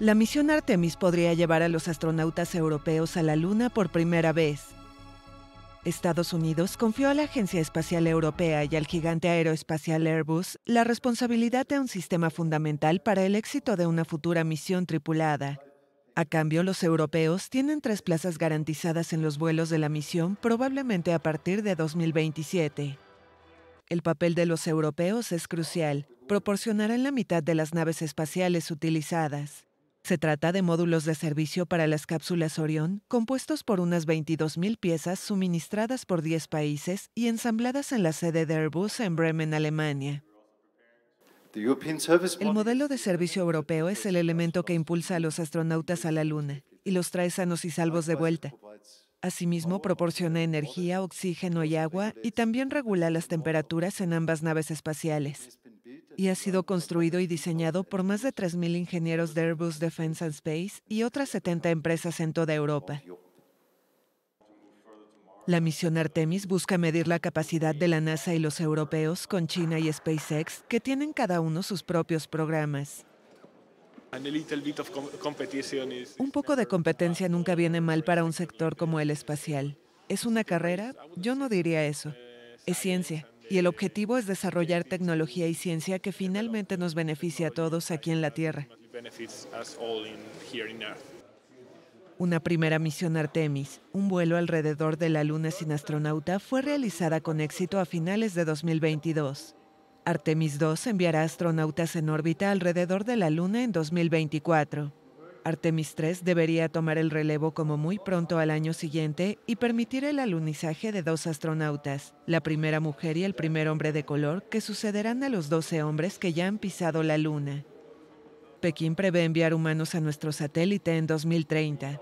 La misión Artemis podría llevar a los astronautas europeos a la Luna por primera vez. Estados Unidos confió a la Agencia Espacial Europea y al gigante aeroespacial Airbus la responsabilidad de un sistema fundamental para el éxito de una futura misión tripulada. A cambio, los europeos tienen tres plazas garantizadas en los vuelos de la misión probablemente a partir de 2027. El papel de los europeos es crucial. Proporcionarán la mitad de las naves espaciales utilizadas. Se trata de módulos de servicio para las cápsulas Orion, compuestos por unas 22.000 piezas suministradas por 10 países y ensambladas en la sede de Airbus en Bremen, Alemania. El modelo de servicio europeo es el elemento que impulsa a los astronautas a la Luna y los trae sanos y salvos de vuelta. Asimismo, proporciona energía, oxígeno y agua y también regula las temperaturas en ambas naves espaciales y ha sido construido y diseñado por más de 3.000 ingenieros de Airbus Defence and Space y otras 70 empresas en toda Europa. La misión Artemis busca medir la capacidad de la NASA y los europeos con China y SpaceX, que tienen cada uno sus propios programas. Un poco de competencia nunca viene mal para un sector como el espacial. ¿Es una carrera? Yo no diría eso. Es ciencia y el objetivo es desarrollar tecnología y ciencia que finalmente nos beneficie a todos aquí en la Tierra. Una primera misión Artemis, un vuelo alrededor de la Luna sin astronauta, fue realizada con éxito a finales de 2022. Artemis 2 enviará astronautas en órbita alrededor de la Luna en 2024. Artemis 3 debería tomar el relevo como muy pronto al año siguiente y permitir el alunizaje de dos astronautas, la primera mujer y el primer hombre de color, que sucederán a los 12 hombres que ya han pisado la Luna. Pekín prevé enviar humanos a nuestro satélite en 2030.